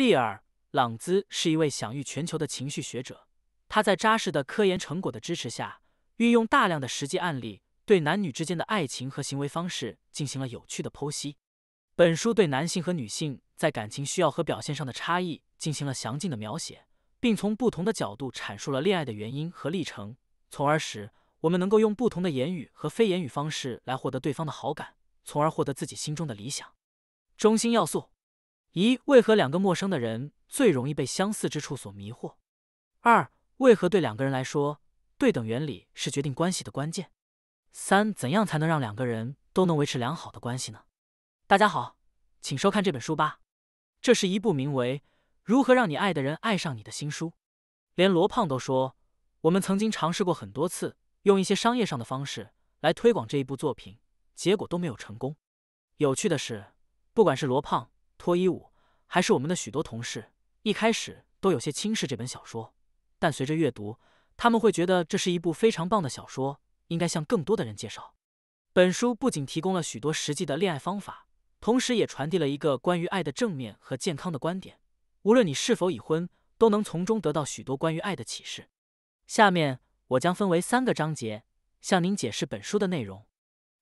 利尔朗兹是一位享誉全球的情绪学者，他在扎实的科研成果的支持下，运用大量的实际案例，对男女之间的爱情和行为方式进行了有趣的剖析。本书对男性和女性在感情需要和表现上的差异进行了详尽的描写，并从不同的角度阐述了恋爱的原因和历程，从而使我们能够用不同的言语和非言语方式来获得对方的好感，从而获得自己心中的理想。中心要素。一为何两个陌生的人最容易被相似之处所迷惑？二为何对两个人来说，对等原理是决定关系的关键？三怎样才能让两个人都能维持良好的关系呢？大家好，请收看这本书吧。这是一部名为《如何让你爱的人爱上你》的新书。连罗胖都说，我们曾经尝试过很多次，用一些商业上的方式来推广这一部作品，结果都没有成功。有趣的是，不管是罗胖。脱衣舞，还是我们的许多同事一开始都有些轻视这本小说，但随着阅读，他们会觉得这是一部非常棒的小说，应该向更多的人介绍。本书不仅提供了许多实际的恋爱方法，同时也传递了一个关于爱的正面和健康的观点。无论你是否已婚，都能从中得到许多关于爱的启示。下面我将分为三个章节向您解释本书的内容。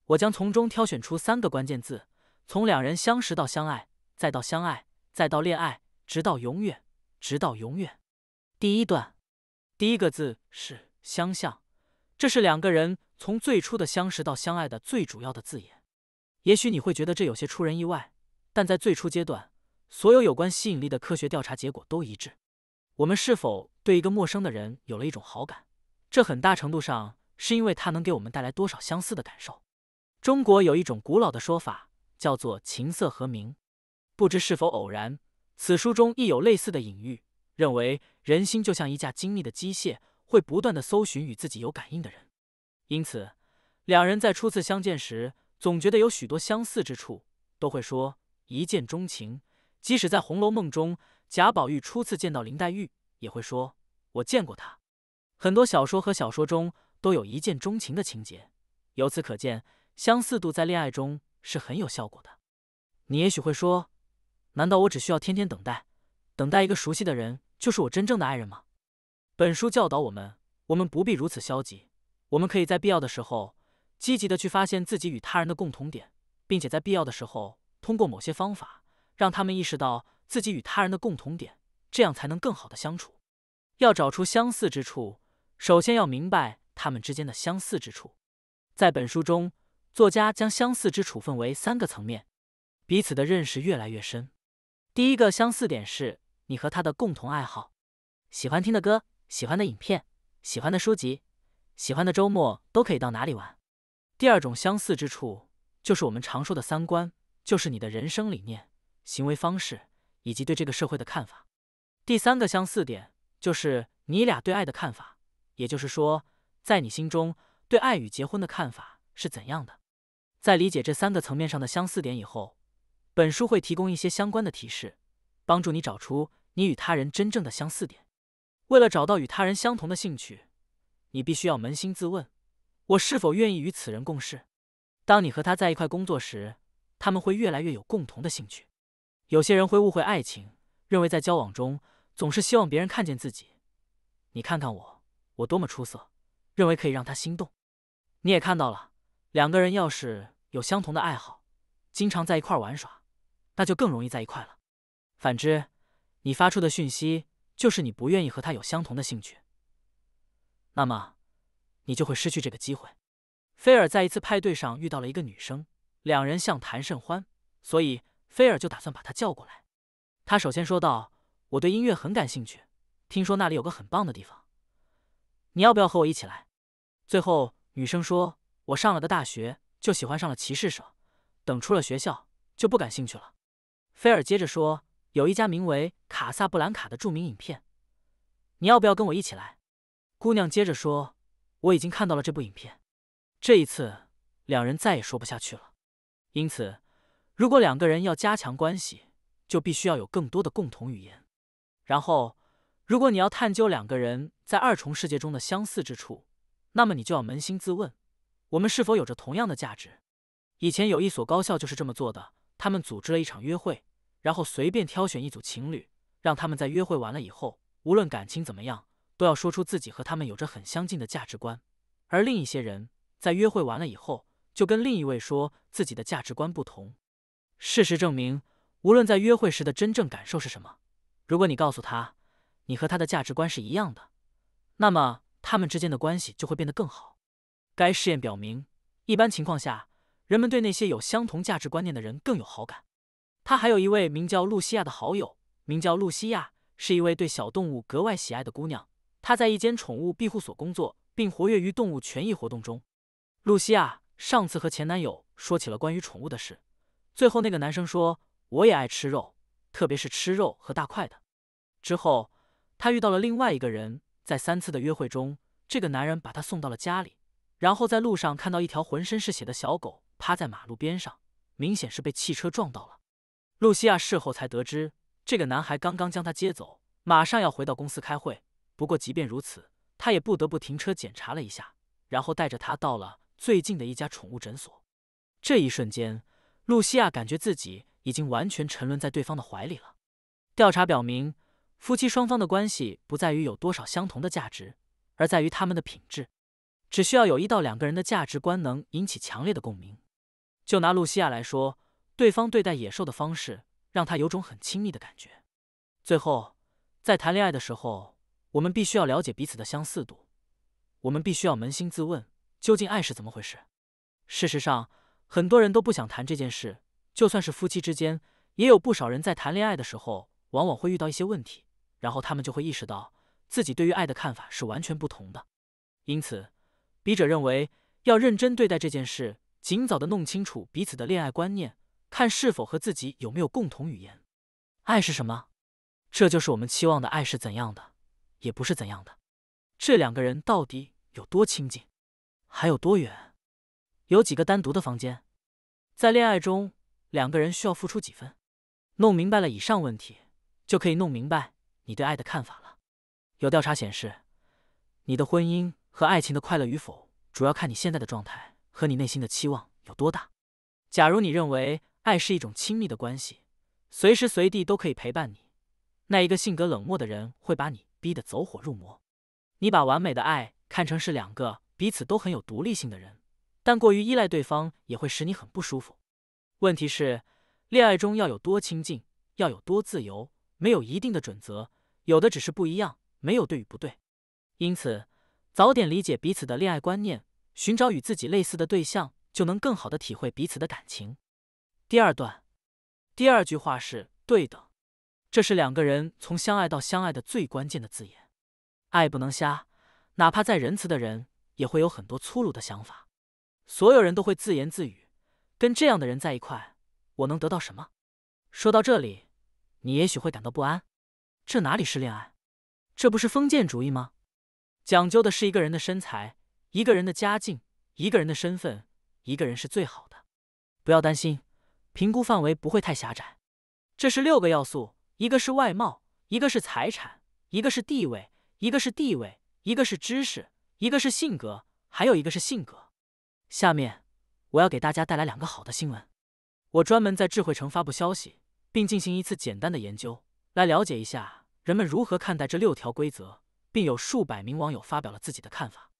我将从中挑选出三个关键字：从两人相识到相爱。再到相爱，再到恋爱，直到永远，直到永远。第一段，第一个字是“相像”，这是两个人从最初的相识到相爱的最主要的字眼。也许你会觉得这有些出人意外，但在最初阶段，所有有关吸引力的科学调查结果都一致。我们是否对一个陌生的人有了一种好感，这很大程度上是因为他能给我们带来多少相似的感受。中国有一种古老的说法叫做“琴瑟和鸣”。不知是否偶然，此书中亦有类似的隐喻，认为人心就像一架精密的机械，会不断的搜寻与自己有感应的人。因此，两人在初次相见时，总觉得有许多相似之处，都会说一见钟情。即使在《红楼梦》中，贾宝玉初次见到林黛玉，也会说“我见过她”。很多小说和小说中都有一见钟情的情节。由此可见，相似度在恋爱中是很有效果的。你也许会说。难道我只需要天天等待，等待一个熟悉的人就是我真正的爱人吗？本书教导我们，我们不必如此消极，我们可以在必要的时候积极的去发现自己与他人的共同点，并且在必要的时候通过某些方法让他们意识到自己与他人的共同点，这样才能更好的相处。要找出相似之处，首先要明白他们之间的相似之处。在本书中，作家将相似之处分为三个层面，彼此的认识越来越深。第一个相似点是你和他的共同爱好，喜欢听的歌，喜欢的影片，喜欢的书籍，喜欢的周末都可以到哪里玩。第二种相似之处就是我们常说的三观，就是你的人生理念、行为方式以及对这个社会的看法。第三个相似点就是你俩对爱的看法，也就是说，在你心中对爱与结婚的看法是怎样的。在理解这三个层面上的相似点以后。本书会提供一些相关的提示，帮助你找出你与他人真正的相似点。为了找到与他人相同的兴趣，你必须要扪心自问：我是否愿意与此人共事？当你和他在一块工作时，他们会越来越有共同的兴趣。有些人会误会爱情，认为在交往中总是希望别人看见自己，你看看我，我多么出色，认为可以让他心动。你也看到了，两个人要是有相同的爱好，经常在一块玩耍。那就更容易在一块了。反之，你发出的讯息就是你不愿意和他有相同的兴趣，那么你就会失去这个机会。菲尔在一次派对上遇到了一个女生，两人相谈甚欢，所以菲尔就打算把她叫过来。他首先说道：“我对音乐很感兴趣，听说那里有个很棒的地方，你要不要和我一起来？”最后，女生说：“我上了个大学，就喜欢上了骑士社，等出了学校就不感兴趣了。”菲尔接着说：“有一家名为《卡萨布兰卡》的著名影片，你要不要跟我一起来？”姑娘接着说：“我已经看到了这部影片。”这一次，两人再也说不下去了。因此，如果两个人要加强关系，就必须要有更多的共同语言。然后，如果你要探究两个人在二重世界中的相似之处，那么你就要扪心自问：我们是否有着同样的价值？以前有一所高校就是这么做的，他们组织了一场约会。然后随便挑选一组情侣，让他们在约会完了以后，无论感情怎么样，都要说出自己和他们有着很相近的价值观。而另一些人在约会完了以后，就跟另一位说自己的价值观不同。事实证明，无论在约会时的真正感受是什么，如果你告诉他你和他的价值观是一样的，那么他们之间的关系就会变得更好。该试验表明，一般情况下，人们对那些有相同价值观念的人更有好感。他还有一位名叫露西亚的好友，名叫露西亚，是一位对小动物格外喜爱的姑娘。她在一间宠物庇护所工作，并活跃于动物权益活动中。露西亚上次和前男友说起了关于宠物的事，最后那个男生说：“我也爱吃肉，特别是吃肉和大块的。”之后，他遇到了另外一个人，在三次的约会中，这个男人把他送到了家里，然后在路上看到一条浑身是血的小狗趴在马路边上，明显是被汽车撞到了。露西亚事后才得知，这个男孩刚刚将她接走，马上要回到公司开会。不过，即便如此，他也不得不停车检查了一下，然后带着她到了最近的一家宠物诊所。这一瞬间，露西亚感觉自己已经完全沉沦在对方的怀里了。调查表明，夫妻双方的关系不在于有多少相同的价值，而在于他们的品质。只需要有一到两个人的价值观能引起强烈的共鸣。就拿露西亚来说。对方对待野兽的方式让他有种很亲密的感觉。最后，在谈恋爱的时候，我们必须要了解彼此的相似度。我们必须要扪心自问，究竟爱是怎么回事？事实上，很多人都不想谈这件事。就算是夫妻之间，也有不少人在谈恋爱的时候，往往会遇到一些问题，然后他们就会意识到自己对于爱的看法是完全不同的。因此，笔者认为要认真对待这件事，尽早的弄清楚彼此的恋爱观念。看是否和自己有没有共同语言，爱是什么？这就是我们期望的爱是怎样的，也不是怎样的。这两个人到底有多亲近，还有多远？有几个单独的房间？在恋爱中，两个人需要付出几分？弄明白了以上问题，就可以弄明白你对爱的看法了。有调查显示，你的婚姻和爱情的快乐与否，主要看你现在的状态和你内心的期望有多大。假如你认为。爱是一种亲密的关系，随时随地都可以陪伴你。那一个性格冷漠的人会把你逼得走火入魔。你把完美的爱看成是两个彼此都很有独立性的人，但过于依赖对方也会使你很不舒服。问题是，恋爱中要有多亲近，要有多自由，没有一定的准则，有的只是不一样，没有对与不对。因此，早点理解彼此的恋爱观念，寻找与自己类似的对象，就能更好地体会彼此的感情。第二段，第二句话是对等，这是两个人从相爱到相爱的最关键的字眼。爱不能瞎，哪怕再仁慈的人也会有很多粗鲁的想法。所有人都会自言自语，跟这样的人在一块，我能得到什么？说到这里，你也许会感到不安。这哪里是恋爱？这不是封建主义吗？讲究的是一个人的身材，一个人的家境，一个人的身份，一个人是最好的。不要担心。评估范围不会太狭窄，这是六个要素：一个是外貌，一个是财产，一个是地位，一个是地位，一个是知识，一个是性格，还有一个是性格。下面我要给大家带来两个好的新闻。我专门在智慧城发布消息，并进行一次简单的研究，来了解一下人们如何看待这六条规则，并有数百名网友发表了自己的看法。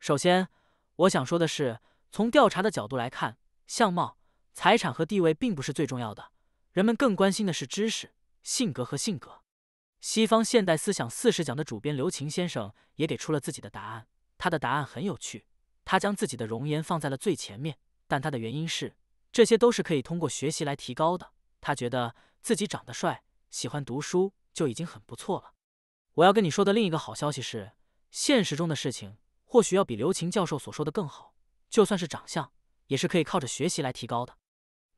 首先，我想说的是，从调查的角度来看，相貌。财产和地位并不是最重要的，人们更关心的是知识、性格和性格。《西方现代思想四十讲》的主编刘擎先生也给出了自己的答案。他的答案很有趣，他将自己的容颜放在了最前面，但他的原因是这些都是可以通过学习来提高的。他觉得自己长得帅、喜欢读书就已经很不错了。我要跟你说的另一个好消息是，现实中的事情或许要比刘擎教授所说的更好。就算是长相，也是可以靠着学习来提高的。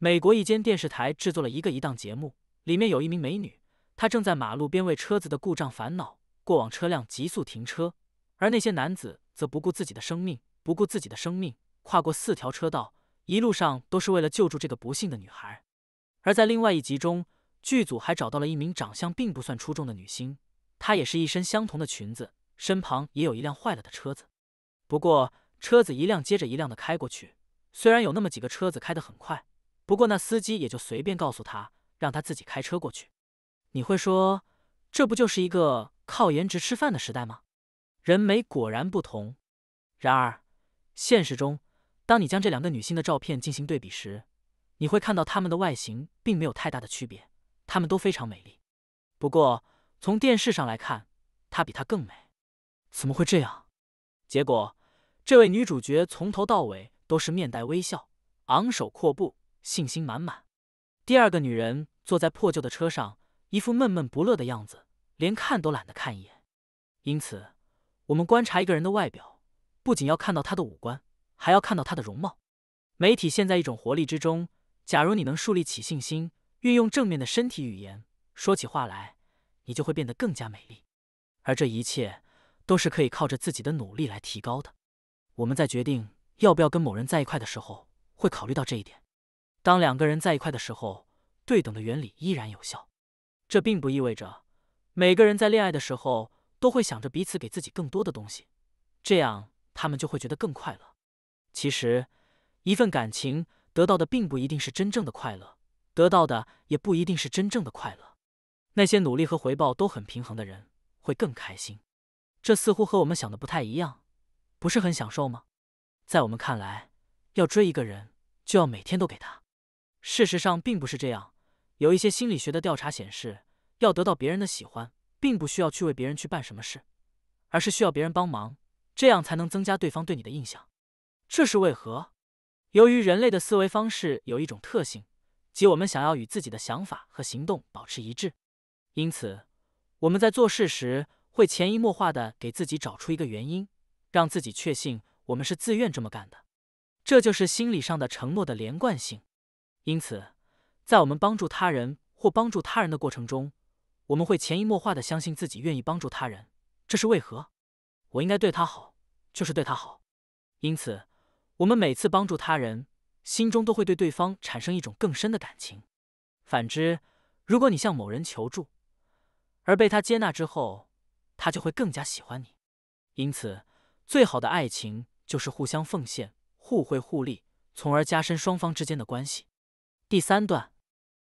美国一间电视台制作了一个一档节目，里面有一名美女，她正在马路边为车子的故障烦恼。过往车辆急速停车，而那些男子则不顾自己的生命，不顾自己的生命，跨过四条车道，一路上都是为了救助这个不幸的女孩。而在另外一集中，剧组还找到了一名长相并不算出众的女星，她也是一身相同的裙子，身旁也有一辆坏了的车子。不过车子一辆接着一辆的开过去，虽然有那么几个车子开得很快。不过那司机也就随便告诉他，让他自己开车过去。你会说，这不就是一个靠颜值吃饭的时代吗？人美果然不同。然而，现实中，当你将这两个女星的照片进行对比时，你会看到她们的外形并没有太大的区别，她们都非常美丽。不过，从电视上来看，她比她更美。怎么会这样？结果，这位女主角从头到尾都是面带微笑，昂首阔步。信心满满。第二个女人坐在破旧的车上，一副闷闷不乐的样子，连看都懒得看一眼。因此，我们观察一个人的外表，不仅要看到他的五官，还要看到他的容貌。媒体现在一种活力之中。假如你能树立起信心，运用正面的身体语言，说起话来，你就会变得更加美丽。而这一切都是可以靠着自己的努力来提高的。我们在决定要不要跟某人在一块的时候，会考虑到这一点。当两个人在一块的时候，对等的原理依然有效。这并不意味着每个人在恋爱的时候都会想着彼此给自己更多的东西，这样他们就会觉得更快乐。其实，一份感情得到的并不一定是真正的快乐，得到的也不一定是真正的快乐。那些努力和回报都很平衡的人会更开心。这似乎和我们想的不太一样，不是很享受吗？在我们看来，要追一个人就要每天都给他。事实上并不是这样。有一些心理学的调查显示，要得到别人的喜欢，并不需要去为别人去办什么事，而是需要别人帮忙，这样才能增加对方对你的印象。这是为何？由于人类的思维方式有一种特性，即我们想要与自己的想法和行动保持一致，因此我们在做事时会潜移默化的给自己找出一个原因，让自己确信我们是自愿这么干的。这就是心理上的承诺的连贯性。因此，在我们帮助他人或帮助他人的过程中，我们会潜移默化的相信自己愿意帮助他人，这是为何？我应该对他好，就是对他好。因此，我们每次帮助他人，心中都会对对方产生一种更深的感情。反之，如果你向某人求助，而被他接纳之后，他就会更加喜欢你。因此，最好的爱情就是互相奉献、互惠互利，从而加深双方之间的关系。第三段，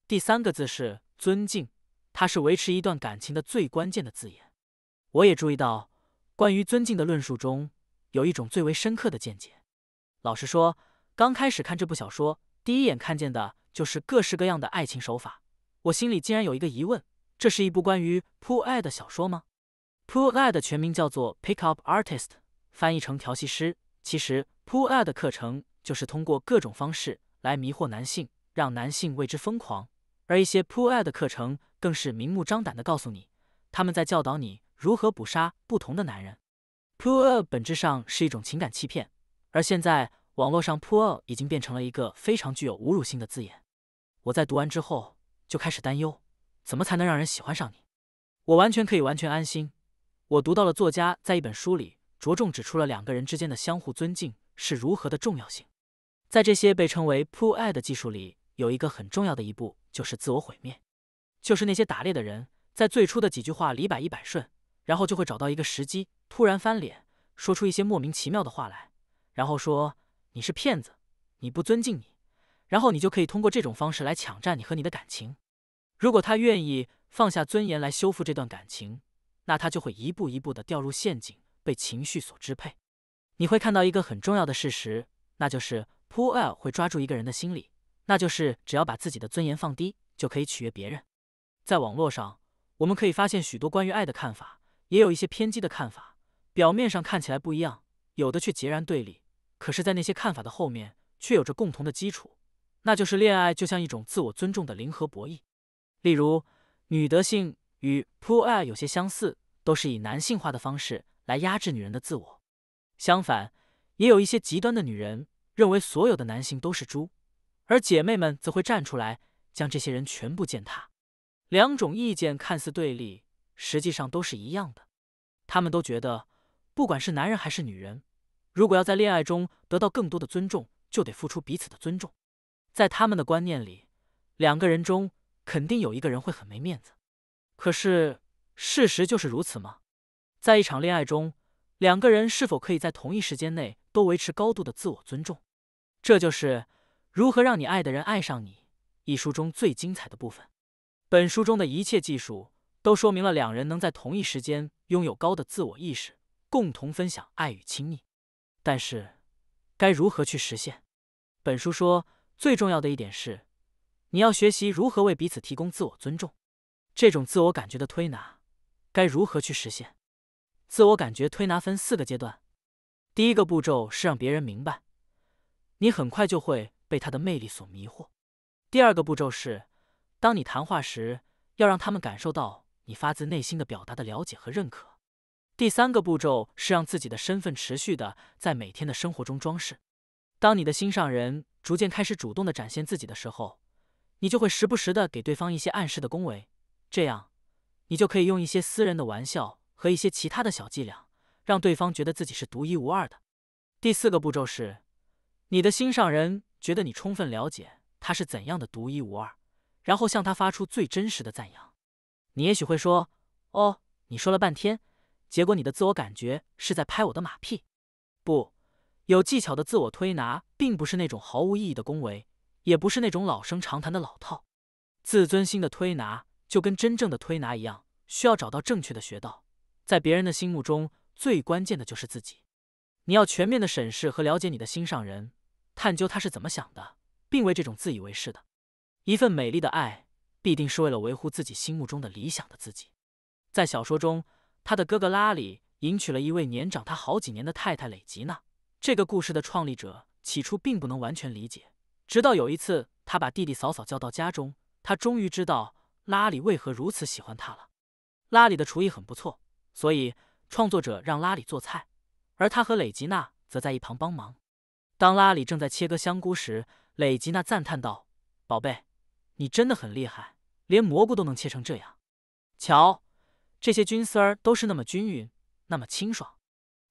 第三个字是尊敬，它是维持一段感情的最关键的字眼。我也注意到，关于尊敬的论述中，有一种最为深刻的见解。老实说，刚开始看这部小说，第一眼看见的就是各式各样的爱情手法。我心里竟然有一个疑问：这是一部关于 PUA 的小说吗？PUA 的全名叫做 Pickup Artist，翻译成调戏师。其实，PUA 的课程就是通过各种方式来迷惑男性。让男性为之疯狂，而一些 PUA 的课程更是明目张胆的告诉你，他们在教导你如何捕杀不同的男人。PUA 本质上是一种情感欺骗，而现在网络上 PUA 已经变成了一个非常具有侮辱性的字眼。我在读完之后就开始担忧，怎么才能让人喜欢上你？我完全可以完全安心。我读到了作家在一本书里着重指出了两个人之间的相互尊敬是如何的重要性，在这些被称为 PUA 的技术里。有一个很重要的一步就是自我毁灭，就是那些打猎的人在最初的几句话里百依百顺，然后就会找到一个时机突然翻脸，说出一些莫名其妙的话来，然后说你是骗子，你不尊敬你，然后你就可以通过这种方式来抢占你和你的感情。如果他愿意放下尊严来修复这段感情，那他就会一步一步的掉入陷阱，被情绪所支配。你会看到一个很重要的事实，那就是 Pool L 会抓住一个人的心理。那就是只要把自己的尊严放低，就可以取悦别人。在网络上，我们可以发现许多关于爱的看法，也有一些偏激的看法。表面上看起来不一样，有的却截然对立。可是，在那些看法的后面，却有着共同的基础，那就是恋爱就像一种自我尊重的零和博弈。例如，女德性与 PUA 有些相似，都是以男性化的方式来压制女人的自我。相反，也有一些极端的女人认为所有的男性都是猪。而姐妹们则会站出来，将这些人全部践踏。两种意见看似对立，实际上都是一样的。他们都觉得，不管是男人还是女人，如果要在恋爱中得到更多的尊重，就得付出彼此的尊重。在他们的观念里，两个人中肯定有一个人会很没面子。可是，事实就是如此吗？在一场恋爱中，两个人是否可以在同一时间内都维持高度的自我尊重？这就是。如何让你爱的人爱上你？一书中最精彩的部分。本书中的一切技术都说明了两人能在同一时间拥有高的自我意识，共同分享爱与亲密。但是，该如何去实现？本书说，最重要的一点是，你要学习如何为彼此提供自我尊重。这种自我感觉的推拿，该如何去实现？自我感觉推拿分四个阶段。第一个步骤是让别人明白，你很快就会。被他的魅力所迷惑。第二个步骤是，当你谈话时，要让他们感受到你发自内心的表达的了解和认可。第三个步骤是让自己的身份持续的在每天的生活中装饰。当你的心上人逐渐开始主动的展现自己的时候，你就会时不时的给对方一些暗示的恭维，这样你就可以用一些私人的玩笑和一些其他的小伎俩，让对方觉得自己是独一无二的。第四个步骤是，你的心上人。觉得你充分了解他是怎样的独一无二，然后向他发出最真实的赞扬。你也许会说：“哦，你说了半天，结果你的自我感觉是在拍我的马屁。”不，有技巧的自我推拿并不是那种毫无意义的恭维，也不是那种老生常谈的老套。自尊心的推拿就跟真正的推拿一样，需要找到正确的穴道。在别人的心目中，最关键的就是自己。你要全面的审视和了解你的心上人。探究他是怎么想的，并为这种自以为是的，一份美丽的爱，必定是为了维护自己心目中的理想的自己。在小说中，他的哥哥拉里迎娶了一位年长他好几年的太太蕾吉娜。这个故事的创立者起初并不能完全理解，直到有一次他把弟弟嫂嫂叫到家中，他终于知道拉里为何如此喜欢他了。拉里的厨艺很不错，所以创作者让拉里做菜，而他和蕾吉娜则在一旁帮忙。当拉里正在切割香菇时，蕾吉娜赞叹道：“宝贝，你真的很厉害，连蘑菇都能切成这样。瞧，这些菌丝儿都是那么均匀，那么清爽。”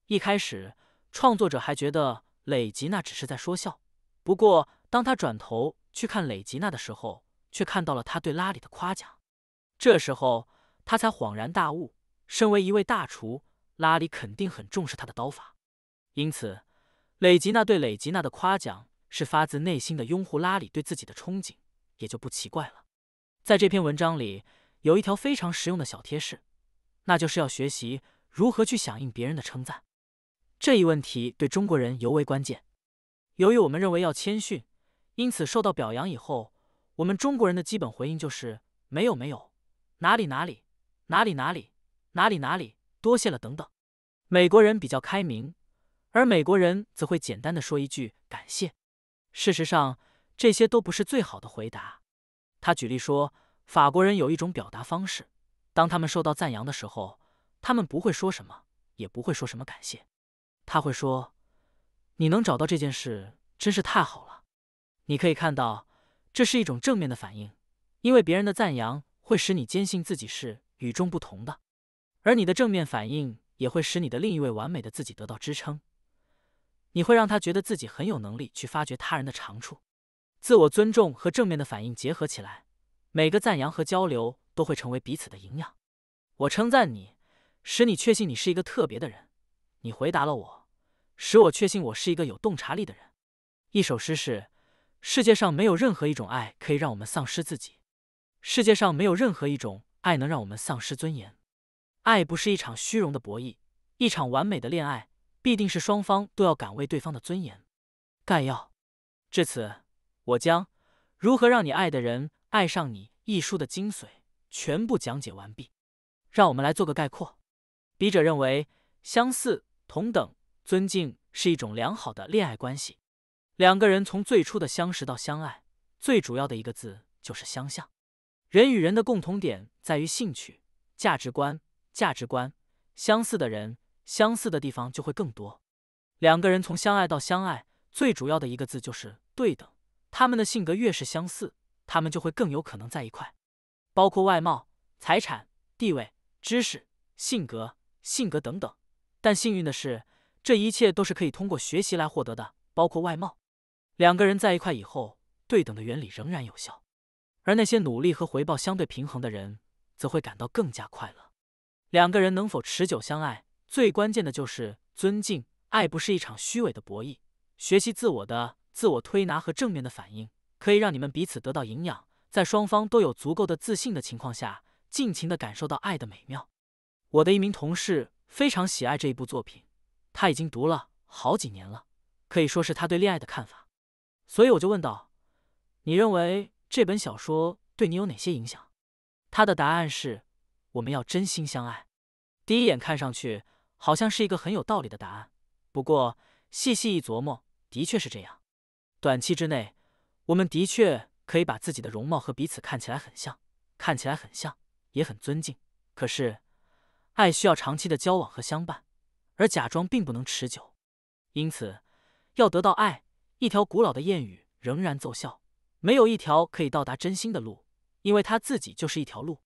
一开始，创作者还觉得蕾吉娜只是在说笑。不过，当他转头去看蕾吉娜的时候，却看到了他对拉里的夸奖。这时候，他才恍然大悟：身为一位大厨，拉里肯定很重视他的刀法，因此。雷吉娜对雷吉娜的夸奖是发自内心的，拥护拉里对自己的憧憬，也就不奇怪了。在这篇文章里有一条非常实用的小贴士，那就是要学习如何去响应别人的称赞。这一问题对中国人尤为关键。由于我们认为要谦逊，因此受到表扬以后，我们中国人的基本回应就是“没有没有，哪里哪里，哪里哪里，哪里哪里，多谢了等等”。美国人比较开明。而美国人则会简单的说一句感谢。事实上，这些都不是最好的回答。他举例说，法国人有一种表达方式，当他们受到赞扬的时候，他们不会说什么，也不会说什么感谢。他会说：“你能找到这件事真是太好了。”你可以看到，这是一种正面的反应，因为别人的赞扬会使你坚信自己是与众不同的，而你的正面反应也会使你的另一位完美的自己得到支撑。你会让他觉得自己很有能力去发掘他人的长处，自我尊重和正面的反应结合起来，每个赞扬和交流都会成为彼此的营养。我称赞你，使你确信你是一个特别的人；你回答了我，使我确信我是一个有洞察力的人。一首诗是：世界上没有任何一种爱可以让我们丧失自己，世界上没有任何一种爱能让我们丧失尊严。爱不是一场虚荣的博弈，一场完美的恋爱。必定是双方都要敢为对方的尊严。概要至此，我将如何让你爱的人爱上你一书的精髓全部讲解完毕。让我们来做个概括。笔者认为，相似、同等、尊敬是一种良好的恋爱关系。两个人从最初的相识到相爱，最主要的一个字就是相像。人与人的共同点在于兴趣、价值观、价值观相似的人。相似的地方就会更多。两个人从相爱到相爱，最主要的一个字就是对等。他们的性格越是相似，他们就会更有可能在一块。包括外貌、财产、地位、知识、性格、性格等等。但幸运的是，这一切都是可以通过学习来获得的。包括外貌，两个人在一块以后，对等的原理仍然有效。而那些努力和回报相对平衡的人，则会感到更加快乐。两个人能否持久相爱？最关键的就是尊敬爱，不是一场虚伪的博弈。学习自我的自我推拿和正面的反应，可以让你们彼此得到营养。在双方都有足够的自信的情况下，尽情地感受到爱的美妙。我的一名同事非常喜爱这一部作品，他已经读了好几年了，可以说是他对恋爱的看法。所以我就问道：“你认为这本小说对你有哪些影响？”他的答案是：“我们要真心相爱。”第一眼看上去。好像是一个很有道理的答案，不过细细一琢磨，的确是这样。短期之内，我们的确可以把自己的容貌和彼此看起来很像，看起来很像，也很尊敬。可是，爱需要长期的交往和相伴，而假装并不能持久。因此，要得到爱，一条古老的谚语仍然奏效：没有一条可以到达真心的路，因为它自己就是一条路。